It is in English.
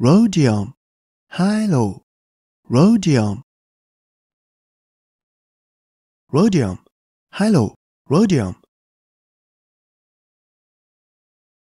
rhodium, halo, rhodium, rhodium, halo, rhodium.